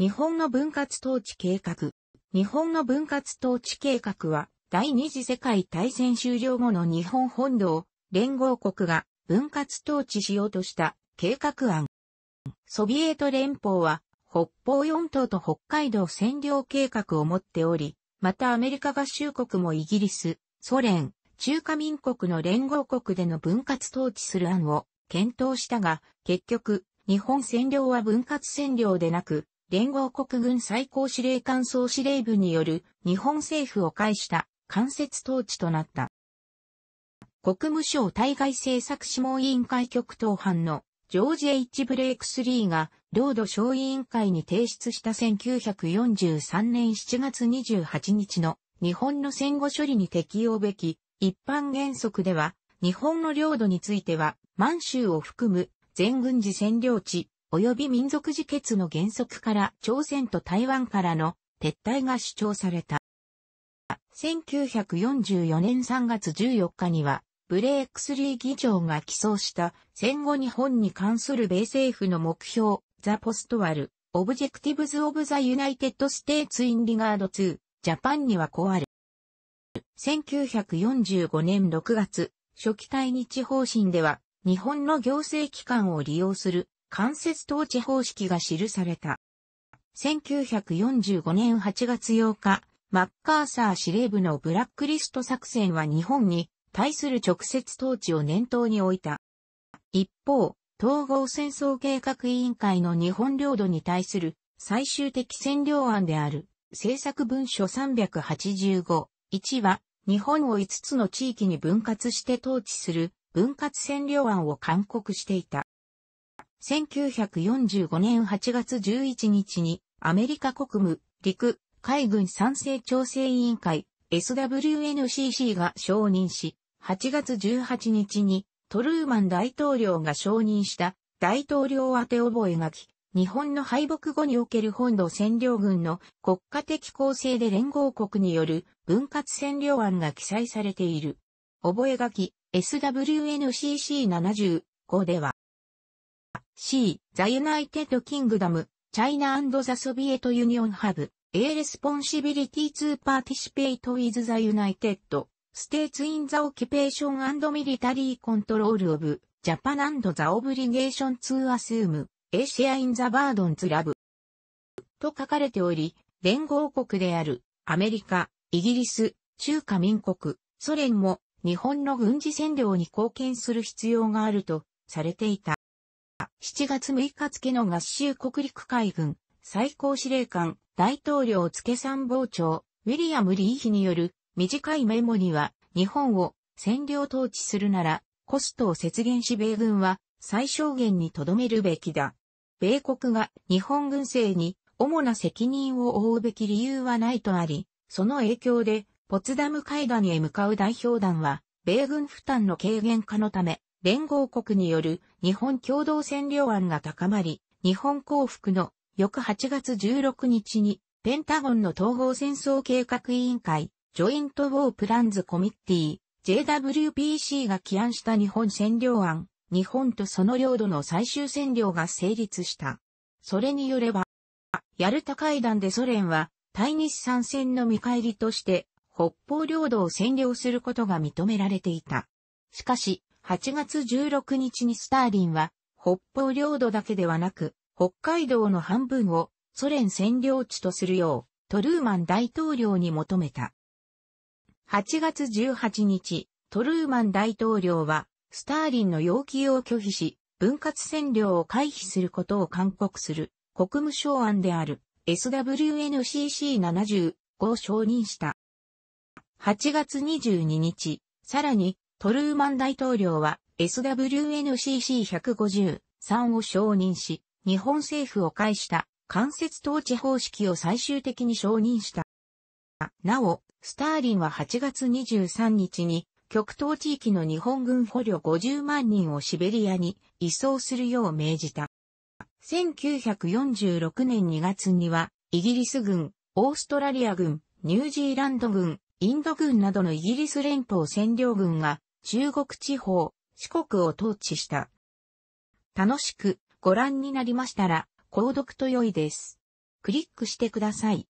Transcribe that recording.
日本の分割統治計画。日本の分割統治計画は、第二次世界大戦終了後の日本本土を連合国が分割統治しようとした計画案。ソビエト連邦は北方四島と北海道占領計画を持っており、またアメリカ合衆国もイギリス、ソ連、中華民国の連合国での分割統治する案を検討したが、結局、日本占領は分割占領でなく、連合国軍最高司令官総司令部による日本政府を介した間接統治となった。国務省対外政策諮問委員会局党班のジョージ・ H・ ブレイクスリーが、領土省委員会に提出した1943年7月28日の日本の戦後処理に適用べき一般原則では、日本の領土については、満州を含む全軍事占領地、及び民族自決の原則から朝鮮と台湾からの撤退が主張された。1944年3月14日には、ブレイクスリー議長が起草した戦後日本に関する米政府の目標、ザ・ポストワル、オブジェクティブズ・オブ・ザ・ユナイテッド・ステーツ・イン・リガードツー、ジャパンにはこうある。1945年6月、初期対日方針では、日本の行政機関を利用する間接統治方式が記された。1945年8月8日、マッカーサー司令部のブラックリスト作戦は日本に対する直接統治を念頭に置いた。一方、統合戦争計画委員会の日本領土に対する最終的占領案である政策文書385、1は日本を5つの地域に分割して統治する分割占領案を勧告していた。1945年8月11日にアメリカ国務、陸、海軍賛成調整委員会 SWNCC が承認し、8月18日にトルーマン大統領が承認した大統領宛て覚書、日本の敗北後における本土占領軍の国家的構成で連合国による分割占領案が記載されている。覚書 SWNCC75 では、C、The United Kingdom, China and the Soviet Union h A v e a Responsibility to Participate with the United States in the Occupation and Military Control of Japan and the Obligation to Assume A Share in the Burdens Love と書かれており、連合国であるアメリカ、イギリス、中華民国、ソ連も日本の軍事占領に貢献する必要があるとされていた。7月6日付の合衆国陸海軍、最高司令官、大統領付参謀長、ウィリアム・リーヒによる短いメモには、日本を占領統治するなら、コストを節減し米軍は最小限に留めるべきだ。米国が日本軍政に主な責任を負うべき理由はないとあり、その影響で、ポツダム会談へ向かう代表団は、米軍負担の軽減化のため、連合国による日本共同占領案が高まり、日本降伏の翌8月16日に、ペンタゴンの統合戦争計画委員会、ジョイント・ウォー・プランズ・コミッティ、JWPC が起案した日本占領案、日本とその領土の最終占領が成立した。それによれば、ヤルタ会談でソ連は、対日参戦の見返りとして、北方領土を占領することが認められていた。しかし、8月16日にスターリンは、北方領土だけではなく、北海道の半分をソ連占領地とするよう、トルーマン大統領に求めた。8月18日、トルーマン大統領は、スターリンの要求を拒否し、分割占領を回避することを勧告する国務省案である SWNCC70 を承認した。8月22日、さらにトルーマン大統領は SWNCC153 を承認し、日本政府を介した間接統治方式を最終的に承認した。なお、スターリンは8月23日に極東地域の日本軍捕虜50万人をシベリアに移送するよう命じた。1946年2月には、イギリス軍、オーストラリア軍、ニュージーランド軍、インド軍などのイギリス連邦占領軍が中国地方、四国を統治した。楽しくご覧になりましたら、購読と良いです。クリックしてください。